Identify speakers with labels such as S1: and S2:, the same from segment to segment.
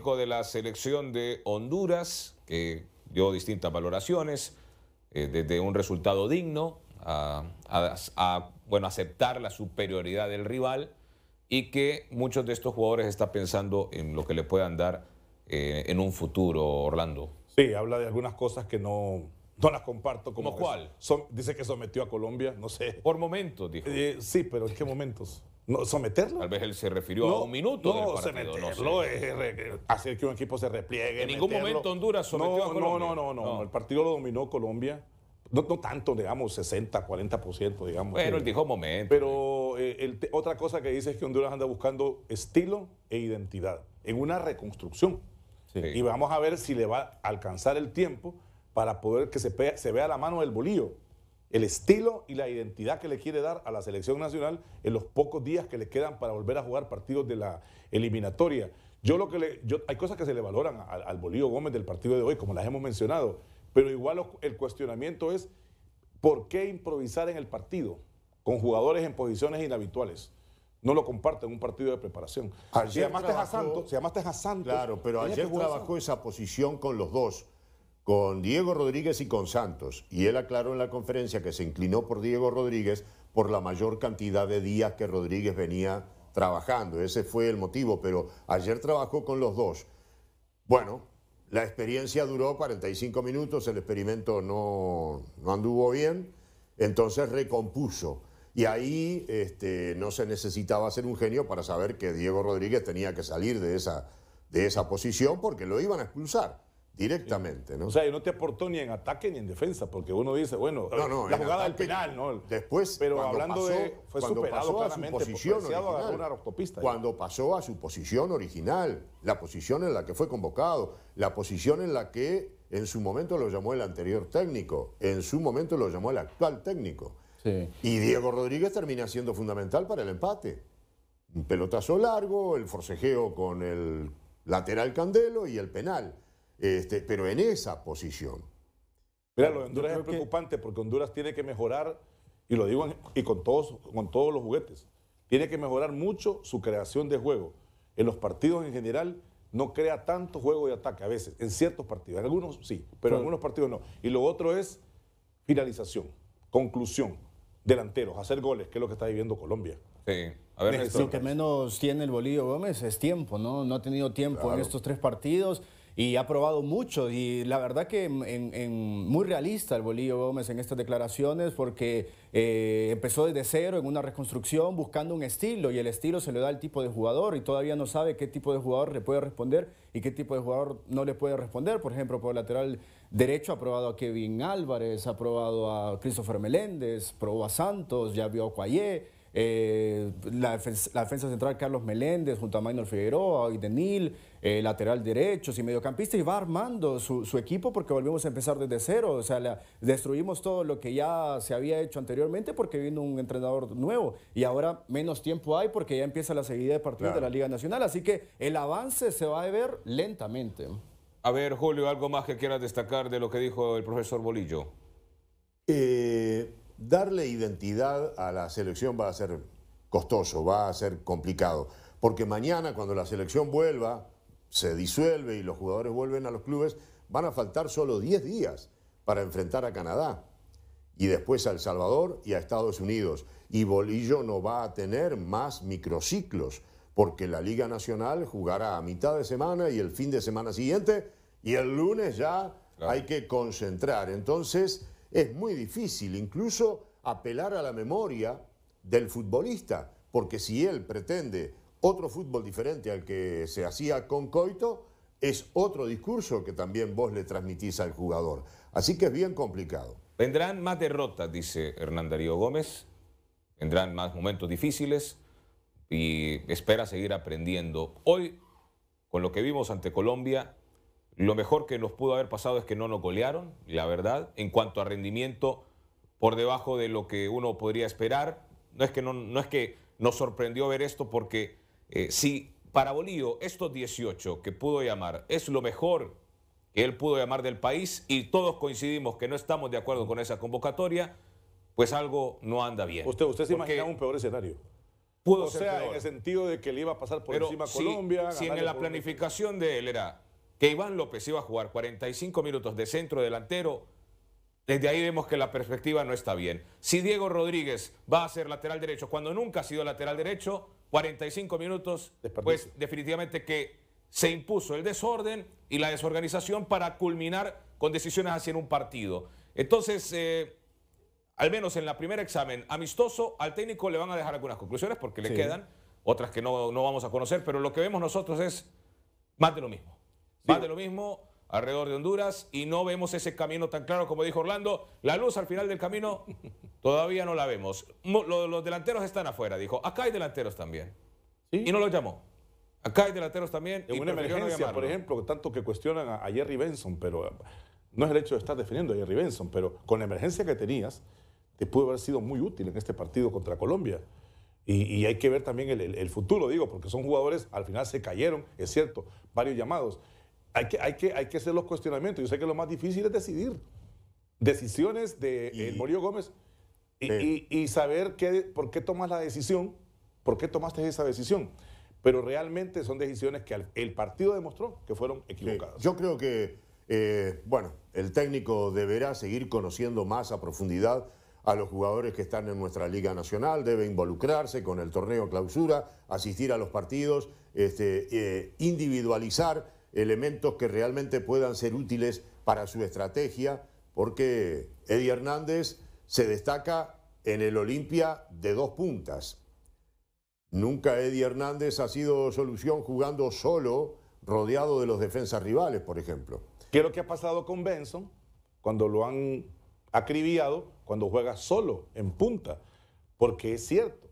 S1: de la selección de Honduras, que dio distintas valoraciones, eh, desde un resultado digno a, bueno, aceptar la superioridad del rival y que muchos de estos jugadores están pensando en lo que le puedan dar eh, en un futuro, Orlando.
S2: Sí, habla de algunas cosas que no, no las comparto. ¿Como cuál? Son, dice que sometió a Colombia, no sé. Por momentos, dijo. Eh, sí, pero ¿en qué momentos? someterlo. Tal vez él se refirió a un minuto. No, del partido, no eh, eh, hacer que un equipo se repliegue. En ningún momento Honduras sometió no, a Colombia. No, no, no, no, El partido lo dominó Colombia. No, tanto, digamos, 60, 40%, digamos. Bueno, él eh, dijo momento. Pero otra cosa que dice es que Honduras anda buscando estilo e identidad en una reconstrucción. Y vamos a ver si le va a alcanzar el tiempo para poder que se, se vea la mano del bolillo el estilo y la identidad que le quiere dar a la selección nacional en los pocos días que le quedan para volver a jugar partidos de la eliminatoria. Yo lo que hay cosas que se le valoran al, Bolívar Gómez del partido de hoy, como las hemos mencionado, pero igual el cuestionamiento es ¿por qué improvisar en el partido con jugadores en posiciones
S3: inhabituales? No lo comparten en un partido de preparación. Se si Claro, pero ayer trabajó esa posición con los dos con Diego Rodríguez y con Santos. Y él aclaró en la conferencia que se inclinó por Diego Rodríguez por la mayor cantidad de días que Rodríguez venía trabajando. Ese fue el motivo, pero ayer trabajó con los dos. Bueno, la experiencia duró 45 minutos, el experimento no, no anduvo bien, entonces recompuso. Y ahí este, no se necesitaba ser un genio para saber que Diego Rodríguez tenía que salir de esa, de esa posición porque lo iban a expulsar. Directamente, ¿no? O sea, y no te aportó ni en ataque ni en defensa, porque uno dice, bueno, la jugada del penal, ¿no? Después, pero hablando de. Fue cuando pasó a su posición original, Cuando pasó a su posición original, la posición en la que fue convocado, la posición en la que en su momento lo llamó el anterior técnico, en su momento lo llamó el actual técnico. Y Diego Rodríguez termina siendo fundamental para el empate. Un pelotazo largo, el forcejeo con el lateral Candelo y el penal. Este, pero en esa posición. Mira, lo de
S2: Honduras es preocupante porque Honduras tiene que mejorar, y lo digo y con todos, con todos los juguetes, tiene que mejorar mucho su creación de juego. En los partidos en general no crea tanto juego de ataque a veces, en ciertos partidos, en algunos sí, pero en algunos partidos no. Y lo otro es finalización, conclusión, delanteros, hacer goles, que es lo que está viviendo Colombia. Sí.
S1: A ver, lo que
S4: menos tiene el Bolillo Gómez es tiempo, ¿no? No ha tenido tiempo en estos tres partidos y ha probado mucho. Y la verdad que en, muy realista el Bolillo Gómez en estas declaraciones porque eh, empezó desde cero en una reconstrucción buscando un estilo y el estilo se le da al tipo de jugador y todavía no sabe qué tipo de jugador le puede responder y qué tipo de jugador no le puede responder. Por ejemplo, por lateral derecho ha probado a Kevin Álvarez, ha probado a Christopher Meléndez, probó a Santos, ya vio a Cuayé. Eh, la, defensa, central Carlos Meléndez junto a Maynor Figueroa y Denil, eh, lateral derechos y mediocampista y va armando su, equipo porque volvimos a empezar desde cero, o sea, destruimos todo lo que ya se había hecho anteriormente porque vino un entrenador nuevo y ahora menos tiempo hay porque ya empieza la seguida de partidos de la Liga Nacional, así que el avance se va a ver lentamente.
S1: A ver, Julio, algo más que quieras destacar de lo que dijo el profesor Bolillo.
S3: Eh darle identidad a la selección va a ser costoso, va a ser complicado. Porque mañana cuando la selección vuelva, se disuelve y los jugadores vuelven a los clubes, van a faltar solo 10 días para enfrentar a Canadá y después a El Salvador y a Estados Unidos. Y Bolillo no va a tener más microciclos porque la Liga Nacional jugará a mitad de semana y el fin de semana siguiente y el lunes ya hay que concentrar. Entonces es muy difícil incluso apelar a la memoria del futbolista, porque si él pretende otro fútbol diferente al que se hacía con Coito, es otro discurso que también vos le transmitís al jugador. Así que es bien complicado.
S1: Vendrán más derrotas, dice Hernán Darío Gómez, vendrán más momentos difíciles y espera seguir aprendiendo. Hoy, con lo que vimos ante Colombia, lo mejor que nos pudo haber pasado es que no nos golearon, la verdad. En cuanto a rendimiento, por debajo de lo que uno podría esperar. No es que, no, es que nos sorprendió ver esto porque eh, si para Bolívar estos 18 que pudo llamar es lo mejor que él pudo llamar del país y todos coincidimos que no estamos de acuerdo con esa convocatoria, pues algo no anda bien. Usted, usted se imagina un peor escenario. Pudo o sea, en el
S2: sentido de que le iba a pasar por encima a Colombia. si en la
S1: planificación de él era que Iván López iba a jugar 45 minutos de centro delantero, desde ahí vemos que la perspectiva no está bien. Si Diego Rodríguez va a ser lateral derecho cuando nunca ha sido lateral derecho, 45 minutos, pues definitivamente que se impuso el desorden y la desorganización para culminar con decisiones en un partido. Entonces, eh, al menos en la primer examen amistoso, al técnico le van a dejar algunas conclusiones porque le quedan, otras que no vamos a conocer, pero lo que vemos nosotros es más de lo mismo. Más de lo mismo alrededor de Honduras y no vemos ese camino tan claro como dijo Orlando. La luz al final del camino todavía no la vemos. Los, delanteros están afuera, dijo.
S2: Acá hay delanteros también. Y no los llamó. Acá hay delanteros también. una emergencia, por ejemplo, tanto que cuestionan a, Jerry Benson, pero eh, no es el hecho de estar defendiendo a Jerry Benson, pero con la emergencia que tenías, te pudo haber sido muy útil en este partido contra Colombia. Y, hay que ver también el, futuro, digo, porque son jugadores, al final se cayeron, es cierto, varios llamados, hay que, hay, que, hacer los cuestionamientos. Yo sé que lo más difícil es decidir. Decisiones de eh, Morillo Gómez y, saber qué, por qué tomas la decisión, por qué tomaste esa decisión. Pero realmente son decisiones que el partido demostró
S3: que fueron equivocadas. Yo creo que, eh, bueno, el técnico deberá seguir conociendo más a profundidad a los jugadores que están en nuestra Liga Nacional, debe involucrarse con el torneo clausura, asistir a los partidos, este, eh, individualizar elementos que realmente puedan ser útiles para su estrategia, porque Eddie Hernández se destaca en el Olimpia de dos puntas. Nunca Eddie Hernández ha sido solución jugando solo, rodeado de los defensas rivales, por ejemplo. ¿Qué es lo que ha pasado con Benson cuando lo han
S2: acribillado, cuando juega solo en punta? Porque es cierto,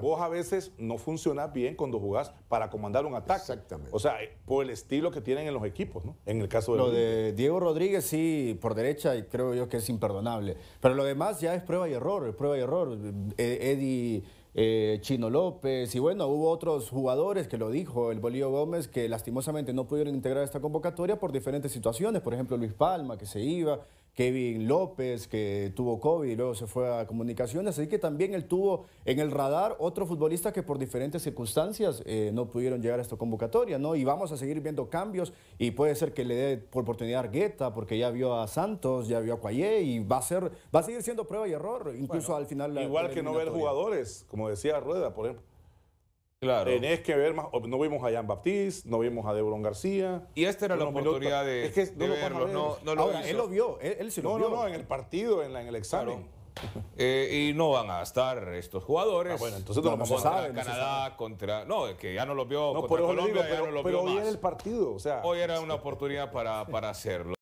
S2: Vos a veces no funcionás bien cuando jugás para comandar un ataque. Exactamente. O sea, eh, por el estilo que
S4: tienen en los equipos, ¿no? En el caso de... Lo de Diego Rodríguez sí, por derecha, creo yo que es imperdonable. Pero lo demás ya es prueba y error, es prueba y error. E-, Eddie... Eh, Chino López, y bueno, hubo otros jugadores que lo dijo el Bolívar Gómez que lastimosamente no pudieron integrar esta convocatoria por diferentes situaciones, por ejemplo Luis Palma que se iba, Kevin López, que tuvo COVID y luego se fue a comunicaciones. Así que también él tuvo en el radar otro futbolista que por diferentes circunstancias eh, no pudieron llegar a esta convocatoria, ¿no? Y vamos a seguir viendo cambios y puede ser que le dé oportunidad a Argueta, porque ya vio a Santos, ya vio a Cuallé y va a, ser, va a seguir siendo prueba y error, incluso al final. igual que no ver
S2: jugadores, como decía Rueda, por ejemplo. Claro. Tenés que ver más. No vimos a Jean Baptiste, no vimos a Debron García. Y esta era la oportunidad de, es que no verlo, no, lo él lo vio, él, se lo no, vio. No, no, en el partido, en, la, en el examen.
S1: Eh, y no van a estar estos jugadores. Ah, bueno, entonces no, lo a Canadá, no contra. No, que ya no lo vio. No, contra Colombia, pero, lo pero vio hoy más. era el partido. hoy era una oportunidad para, para hacerlo.